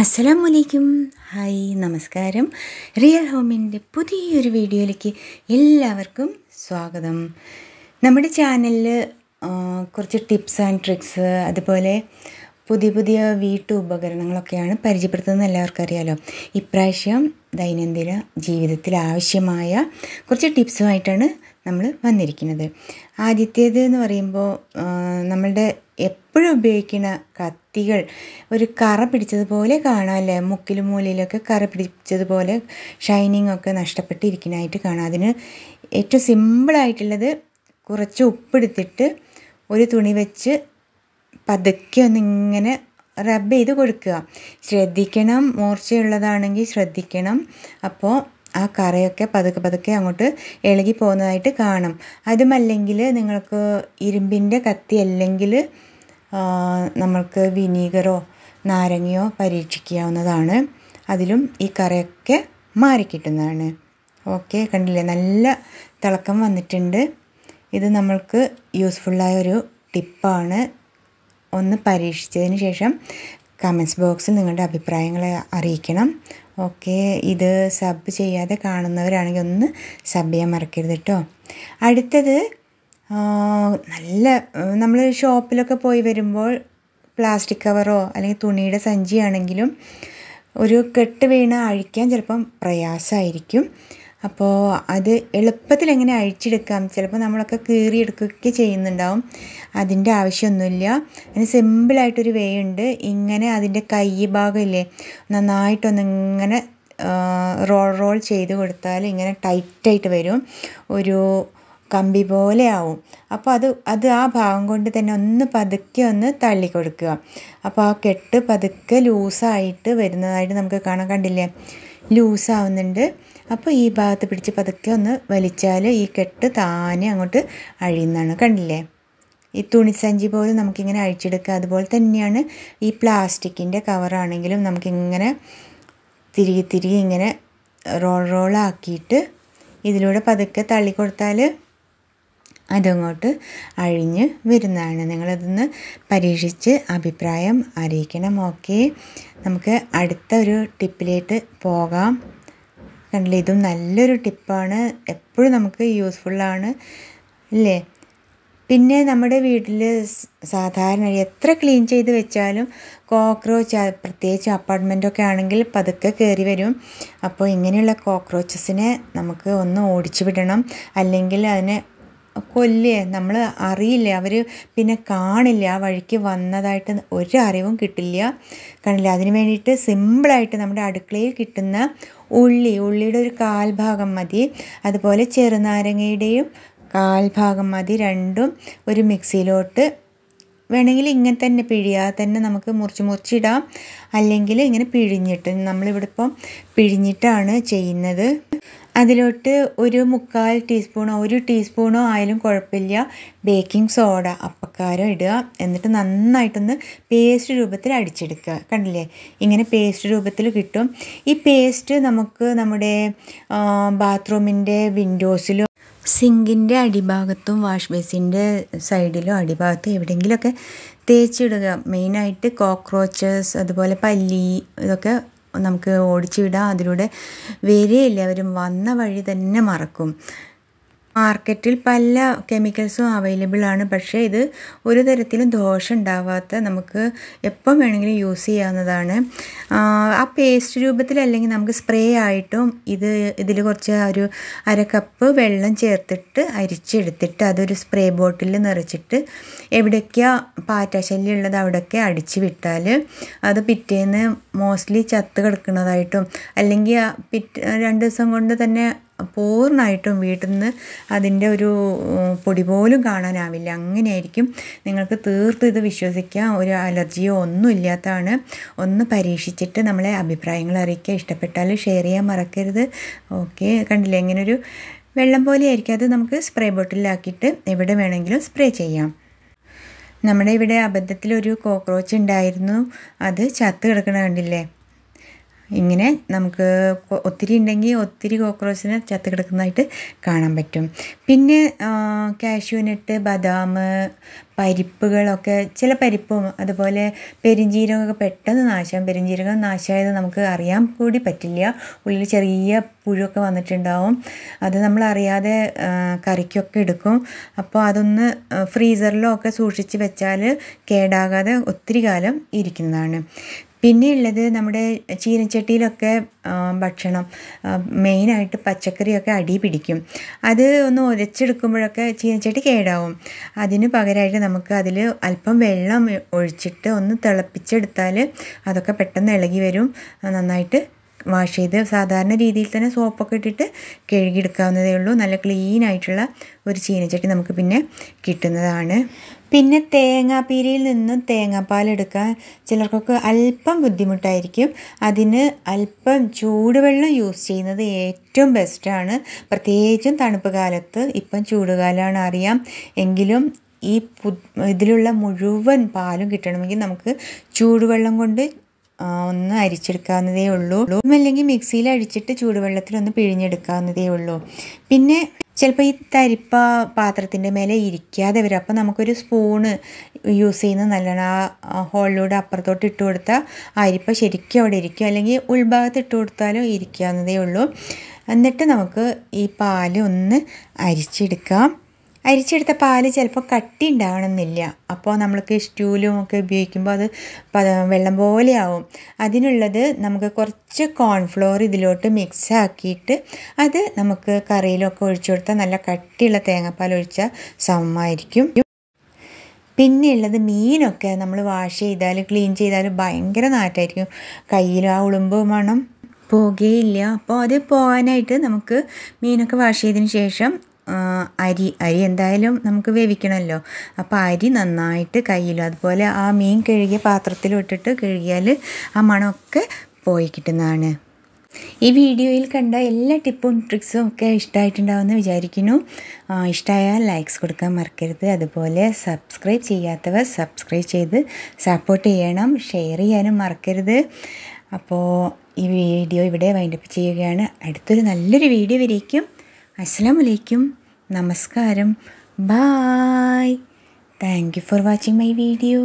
അസ്സലാം വലൈക്കും ഹായ് നമസ്കാരം റിയൽ ഹോമിൻ്റെ പുതിയൊരു വീഡിയോയിലേക്ക് എല്ലാവർക്കും സ്വാഗതം നമ്മുടെ ചാനലിൽ കുറച്ച് ടിപ്സ് ആൻഡ് ട്രിക്സ് അതുപോലെ പുതിയ പുതിയ വീട്ടു ഉപകരണങ്ങളൊക്കെയാണ് പരിചയപ്പെടുത്തുന്നത് എല്ലാവർക്കും അറിയാലോ ഇപ്രാവശ്യം ദൈനംദിന ജീവിതത്തിൽ ആവശ്യമായ കുറച്ച് ടിപ്സുമായിട്ടാണ് നമ്മൾ വന്നിരിക്കുന്നത് ആദ്യത്തേത് എന്ന് പറയുമ്പോൾ നമ്മളുടെ എപ്പോഴും ഉപയോഗിക്കുന്ന കത്തികൾ ഒരു കറ പിടിച്ചതുപോലെ കാണാം അല്ലേ മുക്കിലും മൂലയിലൊക്കെ കറ പിടിച്ചതുപോലെ ഷൈനിങ് ഒക്കെ നഷ്ടപ്പെട്ടിരിക്കുന്നതായിട്ട് കാണാം അതിന് ഏറ്റവും സിമ്പിളായിട്ടുള്ളത് കുറച്ച് ഉപ്പെടുത്തിട്ട് ഒരു തുണി വെച്ച് പതുക്കെ ഒന്നിങ്ങനെ റബ്ബ് ചെയ്ത് കൊടുക്കുക ശ്രദ്ധിക്കണം മൂർച്ചയുള്ളതാണെങ്കിൽ ശ്രദ്ധിക്കണം അപ്പോൾ ആ കറയൊക്കെ പതുക്കെ പതുക്കെ അങ്ങോട്ട് ഇളകി പോകുന്നതായിട്ട് കാണും അതുമല്ലെങ്കിൽ നിങ്ങൾക്ക് ഇരുമ്പിൻ്റെ കത്തി അല്ലെങ്കിൽ നമ്മൾക്ക് വിനീഗറോ നാരങ്ങയോ പരീക്ഷിക്കാവുന്നതാണ് അതിലും ഈ കറിയൊക്കെ മാറി കിട്ടുന്നതാണ് ഓക്കെ കണ്ടില്ലേ നല്ല തിളക്കം വന്നിട്ടുണ്ട് ഇത് നമ്മൾക്ക് യൂസ്ഫുള്ളായ ഒരു ടിപ്പാണ് ഒന്ന് പരീക്ഷിച്ചതിന് ശേഷം കമൻസ് ബോക്സിൽ നിങ്ങളുടെ അഭിപ്രായങ്ങളെ അറിയിക്കണം ഓക്കെ ഇത് സബ് ചെയ്യാതെ കാണുന്നവരാണെങ്കിൽ ഒന്ന് സബ് ചെയ്യാൻ മറക്കരുത് കേട്ടോ അടുത്തത് നല്ല നമ്മൾ ഷോപ്പിലൊക്കെ പോയി വരുമ്പോൾ പ്ലാസ്റ്റിക് കവറോ അല്ലെങ്കിൽ തുണിയുടെ സഞ്ചിയാണെങ്കിലും ഒരു കെട്ട് വീണ് അഴിക്കാൻ ചിലപ്പം പ്രയാസമായിരിക്കും അപ്പോൾ അത് എളുപ്പത്തിൽ എങ്ങനെ അഴിച്ചെടുക്കാം ചിലപ്പോൾ നമ്മളൊക്കെ കീറിയെടുക്കുകയൊക്കെ ചെയ്യുന്നുണ്ടാവും അതിൻ്റെ ആവശ്യമൊന്നുമില്ല അതിന് സിമ്പിളായിട്ടൊരു വേ ഉണ്ട് ഇങ്ങനെ അതിൻ്റെ കൈ ഭാഗമില്ലേ നന്നായിട്ടൊന്നിങ്ങനെ റോൾ റോൾ ചെയ്ത് കൊടുത്താൽ ഇങ്ങനെ ടൈറ്റായിട്ട് വരും ഒരു കമ്പി പോലെ ആവും അപ്പോൾ അത് അത് ആ ഭാഗം കൊണ്ട് തന്നെ ഒന്ന് പതുക്കെ ഒന്ന് തള്ളി കൊടുക്കുക അപ്പോൾ ആ കെട്ട് പതുക്കെ ലൂസായിട്ട് വരുന്നതായിട്ട് നമുക്ക് കാണാൻ കണ്ടില്ലേ ലൂസാവുന്നുണ്ട് അപ്പോൾ ഈ ഭാഗത്ത് പിടിച്ച് പതുക്കെ ഒന്ന് വലിച്ചാൽ ഈ കെട്ട് താനെ അങ്ങോട്ട് അഴിയുന്നതാണ് കണ്ടില്ലേ ഈ തുണിസഞ്ചി പോലും നമുക്കിങ്ങനെ അഴിച്ചെടുക്കുക അതുപോലെ തന്നെയാണ് ഈ പ്ലാസ്റ്റിക്കിൻ്റെ കവറാണെങ്കിലും നമുക്കിങ്ങനെ തിരികെ തിരികെ ഇങ്ങനെ റോൾ റോളാക്കിയിട്ട് ഇതിലൂടെ പതുക്കെ തള്ളി കൊടുത്താൽ അതങ്ങോട്ട് അഴിഞ്ഞ് വരുന്നതാണ് നിങ്ങളതൊന്ന് പരീക്ഷിച്ച് അഭിപ്രായം അറിയിക്കണം ഓക്കെ നമുക്ക് അടുത്ത ഒരു ടിപ്പിലേക്ക് പോകാം കണ്ടില്ലേ ഇതും നല്ലൊരു ടിപ്പാണ് എപ്പോഴും നമുക്ക് യൂസ്ഫുള്ളാണ് ഇല്ലേ പിന്നെ നമ്മുടെ വീട്ടിൽ സാധാരണ എത്ര ക്ലീൻ ചെയ്ത് വെച്ചാലും കോക്രോച്ച് പ്രത്യേകിച്ച് അപ്പാർട്ട്മെൻറ്റൊക്കെ ആണെങ്കിൽ പതുക്കെ കയറി വരും അപ്പോൾ ഇങ്ങനെയുള്ള കോക്രോച്ചസിനെ നമുക്ക് ഒന്ന് ഓടിച്ചു വിടണം അല്ലെങ്കിൽ അതിനെ കൊല്ലേ നമ്മൾ അറിയില്ല അവർ പിന്നെ കാണില്ല ആ വഴിക്ക് വന്നതായിട്ട് ഒരറിവും കിട്ടില്ല കാണില്ല അതിന് വേണ്ടിയിട്ട് സിമ്പിളായിട്ട് നമ്മുടെ അടുക്കളയിൽ കിട്ടുന്ന ഉള്ളി ഉള്ളിയുടെ ഒരു കാൽഭാഗം മതി അതുപോലെ ചെറുനാരങ്ങയുടെയും കാൽഭാഗം മതി രണ്ടും ഒരു മിക്സിയിലോട്ട് വേണമെങ്കിൽ ഇങ്ങനെ തന്നെ പിഴിയാതെ തന്നെ നമുക്ക് മുറിച്ച് മുറിച്ചിടാം അല്ലെങ്കിൽ ഇങ്ങനെ പിഴിഞ്ഞിട്ട് നമ്മളിവിടെ ഇപ്പം പിഴിഞ്ഞിട്ടാണ് ചെയ്യുന്നത് അതിലോട്ട് ഒരു മുക്കാൽ ടീസ്പൂണോ ഒരു ടീസ്പൂണോ ആയാലും കുഴപ്പമില്ല ബേക്കിംഗ് സോഡ അപ്പക്കാരം ഇടുക എന്നിട്ട് നന്നായിട്ടൊന്ന് പേസ്റ്റ് രൂപത്തിൽ അടിച്ചെടുക്കുക കണ്ടില്ലേ ഇങ്ങനെ പേസ്റ്റ് രൂപത്തിൽ കിട്ടും ഈ പേസ്റ്റ് നമുക്ക് നമ്മുടെ ബാത്റൂമിൻ്റെ വിൻഡോസിലും സിങ്കിൻ്റെ അടിഭാഗത്തും വാഷ് ബേസിൻ്റെ സൈഡിലും അടിഭാഗത്തും എവിടെയെങ്കിലുമൊക്കെ തേച്ചിടുക മെയിനായിട്ട് കോക്രോച്ചസ് അതുപോലെ പല്ലി ഇതൊക്കെ നമുക്ക് ഓടിച്ചു വിടാം അതിലൂടെ വരികയില്ല അവരും വന്ന വഴി തന്നെ മറക്കും മാർക്കറ്റിൽ പല കെമിക്കൽസും അവൈലബിൾ ആണ് പക്ഷേ ഇത് ഒരു തരത്തിലും ദോഷം ഉണ്ടാവാത്ത നമുക്ക് എപ്പം വേണമെങ്കിലും യൂസ് ചെയ്യാവുന്നതാണ് ആ പേസ്റ്റ് രൂപത്തിൽ അല്ലെങ്കിൽ നമുക്ക് സ്പ്രേ ആയിട്ടും ഇത് ഇതിൽ കുറച്ച് ഒരു അര കപ്പ് വെള്ളം ചേർത്തിട്ട് അരിച്ചെടുത്തിട്ട് അതൊരു സ്പ്രേ ബോട്ടിൽ നിറച്ചിട്ട് എവിടേക്കാ പാറ്റശല്യം ഉള്ളത് അവിടെയൊക്കെ അടിച്ചു വിട്ടാൽ അത് പിറ്റേന്ന് മോസ്റ്റ്ലി ചത്ത് കിടക്കുന്നതായിട്ടും അല്ലെങ്കിൽ പിറ്റ് രണ്ട് ദിവസം കൊണ്ട് തന്നെ പൂർണ്ണമായിട്ടും വീട്ടിൽ നിന്ന് അതിൻ്റെ ഒരു പൊടി പോലും കാണാനാവില്ല അങ്ങനെയായിരിക്കും നിങ്ങൾക്ക് തീർത്തും ഇത് വിശ്വസിക്കാം ഒരു അലർജിയോ ഒന്നും ഇല്ലാത്തതാണ് ഒന്ന് പരീക്ഷിച്ചിട്ട് നമ്മളെ അഭിപ്രായങ്ങൾ അറിയിക്കുക ഇഷ്ടപ്പെട്ടാൽ ഷെയർ ചെയ്യാൻ മറക്കരുത് ഓക്കെ കണ്ടില്ലേ ഇങ്ങനൊരു വെള്ളം പോലെ ആയിരിക്കും അത് നമുക്ക് സ്പ്രേ ബോട്ടിലാക്കിയിട്ട് എവിടെ വേണമെങ്കിലും സ്പ്രേ ചെയ്യാം നമ്മുടെ ഇവിടെ അബദ്ധത്തിലൊരു കോക്രോച്ച് ഉണ്ടായിരുന്നു അത് ചത്ത് കിടക്കണ കണ്ടില്ലേ ഇങ്ങനെ നമുക്ക് ഒത്തിരി ഉണ്ടെങ്കിൽ ഒത്തിരി കോക്രോച്ചിനെ ചത്ത് കിടക്കുന്നതായിട്ട് കാണാൻ പറ്റും പിന്നെ കാഷ്യൂനട്ട് ബദാം പരിപ്പുകളൊക്കെ ചില പരിപ്പും അതുപോലെ പെരിഞ്ജീരകമൊക്കെ പെട്ടെന്ന് നാശം പെരിഞ്ജീരകം നാശമായത് നമുക്ക് അറിയാൻ കൂടി പറ്റില്ല ഉള്ളിൽ ചെറിയ പുഴുവൊക്കെ വന്നിട്ടുണ്ടാവും അത് നമ്മൾ അറിയാതെ കറിക്കൊക്കെ എടുക്കും അപ്പോൾ അതൊന്ന് ഫ്രീസറിലോ ഒക്കെ സൂക്ഷിച്ച് വെച്ചാൽ കേടാകാതെ ഒത്തിരി കാലം ഇരിക്കുന്നതാണ് പിന്നെയുള്ളത് നമ്മുടെ ചീനച്ചട്ടിയിലൊക്കെ ഭക്ഷണം മെയിനായിട്ട് പച്ചക്കറിയൊക്കെ അടി പിടിക്കും അത് ഒന്ന് ഉരച്ചെടുക്കുമ്പോഴൊക്കെ ചീനച്ചട്ടി കേടാവും അതിന് പകരമായിട്ട് നമുക്ക് അതിൽ അല്പം വെള്ളം ഒഴിച്ചിട്ട് ഒന്ന് തിളപ്പിച്ചെടുത്താൽ അതൊക്കെ പെട്ടെന്ന് ഇളകി വരും നന്നായിട്ട് വാഷ് ചെയ്ത് സാധാരണ രീതിയിൽ തന്നെ സോപ്പൊക്കെ ഇട്ടിട്ട് കഴുകിയെടുക്കാവുന്നതേ ഉള്ളൂ നല്ല ക്ലീനായിട്ടുള്ള ഒരു ചീനച്ചട്ടി നമുക്ക് പിന്നെ കിട്ടുന്നതാണ് പിന്നെ തേങ്ങാപ്പീരിയിൽ നിന്നും തേങ്ങാപ്പാൽ എടുക്കാൻ ചിലർക്കൊക്കെ അല്പം ബുദ്ധിമുട്ടായിരിക്കും അതിന് അല്പം ചൂടുവെള്ളം യൂസ് ചെയ്യുന്നത് ഏറ്റവും ബെസ്റ്റാണ് പ്രത്യേകിച്ചും തണുപ്പ് കാലത്ത് ഇപ്പം ചൂടുകാലമാണ് അറിയാം എങ്കിലും ഈ പു ഇതിലുള്ള മുഴുവൻ പാലും കിട്ടണമെങ്കിൽ നമുക്ക് ചൂടുവെള്ളം കൊണ്ട് ഒന്ന് അരിച്ചെടുക്കാവുന്നതേ ഉള്ളൂ അല്ലെങ്കിൽ മിക്സിയിൽ അടിച്ചിട്ട് ചൂടുവെള്ളത്തിൽ ഒന്ന് പിഴിഞ്ഞെടുക്കാവുന്നതേ ഉള്ളൂ പിന്നെ ചിലപ്പോൾ ഈ തരിപ്പ പാത്രത്തിൻ്റെ മേലെ ഇരിക്കാതെ വരും അപ്പോൾ നമുക്കൊരു സ്പൂണ് യൂസ് ചെയ്യുന്ന നല്ലോണം ആ ഹോളിലൂടെ അപ്പുറത്തോട്ട് ഇട്ട് കൊടുത്താൽ അരിപ്പ ശരിക്കും അവിടെ ഇരിക്കും അല്ലെങ്കിൽ ഉൾഭാഗത്ത് ഇട്ട് കൊടുത്താലും ഇരിക്കാവുന്നതേ ഉള്ളൂ എന്നിട്ട് നമുക്ക് ഈ പാൽ ഒന്ന് അരിച്ചെടുക്കാം അരിച്ചെടുത്ത പാല് ചിലപ്പോൾ കട്ടി ഉണ്ടാവണമെന്നില്ല അപ്പോൾ നമ്മൾക്ക് സ്റ്റൂലും ഒക്കെ ഉപയോഗിക്കുമ്പോൾ അത് വെള്ളം പോലെയാവും അതിനുള്ളത് നമുക്ക് കുറച്ച് കോൺഫ്ലോർ ഇതിലോട്ട് മിക്സ് ആക്കിയിട്ട് അത് നമുക്ക് കറിയിലൊക്കെ ഒഴിച്ചു കൊടുത്താൽ നല്ല കട്ടിയുള്ള തേങ്ങാപ്പാൽ ഒഴിച്ചാൽ സമമായിരിക്കും പിന്നെയുള്ളത് മീനൊക്കെ നമ്മൾ വാഷ് ചെയ്താൽ ക്ലീൻ ചെയ്താൽ ഭയങ്കര നാറ്റായിരിക്കും കയ്യിൽ ആ ഉളുമ്പ് മണം പോകുകയില്ല അപ്പോൾ അത് പോകാനായിട്ട് നമുക്ക് മീനൊക്കെ വാഷ് ചെയ്തതിന് ശേഷം അരി അരി എന്തായാലും നമുക്ക് വേവിക്കണമല്ലോ അപ്പോൾ അരി നന്നായിട്ട് കയ്യിലും അതുപോലെ ആ മീൻ കഴുകിയ പാത്രത്തിലോട്ടിട്ട് കഴുകിയാൽ ആ മണമൊക്കെ പോയി കിട്ടുന്നതാണ് ഈ വീഡിയോയിൽ കണ്ട എല്ലാ ടിപ്പും ട്രിക്സും ഒക്കെ ഇഷ്ടമായിട്ടുണ്ടാവുമെന്ന് വിചാരിക്കുന്നു ഇഷ്ടമായാൽ ലൈക്സ് കൊടുക്കാൻ മറക്കരുത് അതുപോലെ സബ്സ്ക്രൈബ് ചെയ്യാത്തവർ സബ്സ്ക്രൈബ് ചെയ്ത് സപ്പോർട്ട് ചെയ്യണം ഷെയർ ചെയ്യാനും മറക്കരുത് അപ്പോൾ ഈ വീഡിയോ ഇവിടെ വൈൻഡപ്പ് ചെയ്യുകയാണ് അടുത്തൊരു നല്ലൊരു വീഡിയോ വരേക്കും അസ്സാമലൈക്കും നമസ്കാരം bye thank you for watching my video